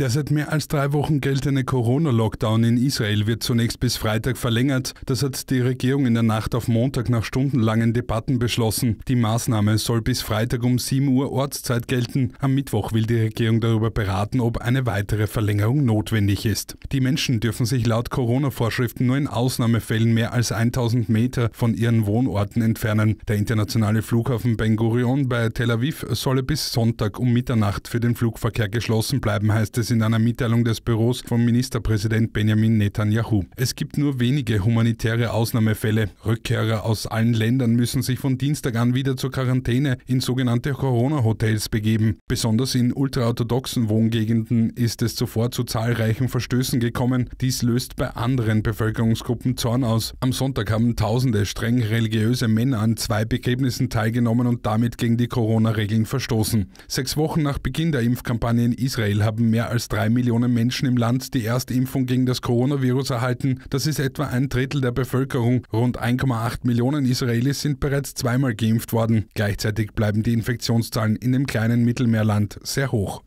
Der seit mehr als drei Wochen geltende Corona-Lockdown in Israel wird zunächst bis Freitag verlängert. Das hat die Regierung in der Nacht auf Montag nach stundenlangen Debatten beschlossen. Die Maßnahme soll bis Freitag um 7 Uhr Ortszeit gelten. Am Mittwoch will die Regierung darüber beraten, ob eine weitere Verlängerung notwendig ist. Die Menschen dürfen sich laut Corona-Vorschriften nur in Ausnahmefällen mehr als 1000 Meter von ihren Wohnorten entfernen. Der internationale Flughafen Ben Gurion bei Tel Aviv solle bis Sonntag um Mitternacht für den Flugverkehr geschlossen bleiben, heißt es es in einer Mitteilung des Büros von Ministerpräsident Benjamin Netanyahu. Es gibt nur wenige humanitäre Ausnahmefälle. Rückkehrer aus allen Ländern müssen sich von Dienstag an wieder zur Quarantäne in sogenannte Corona-Hotels begeben. Besonders in ultraorthodoxen Wohngegenden ist es zuvor zu zahlreichen Verstößen gekommen. Dies löst bei anderen Bevölkerungsgruppen Zorn aus. Am Sonntag haben tausende streng religiöse Männer an zwei Begräbnissen teilgenommen und damit gegen die Corona-Regeln verstoßen. Sechs Wochen nach Beginn der Impfkampagne in Israel haben mehr als als drei Millionen Menschen im Land die Erstimpfung gegen das Coronavirus erhalten. Das ist etwa ein Drittel der Bevölkerung. Rund 1,8 Millionen Israelis sind bereits zweimal geimpft worden. Gleichzeitig bleiben die Infektionszahlen in dem kleinen Mittelmeerland sehr hoch.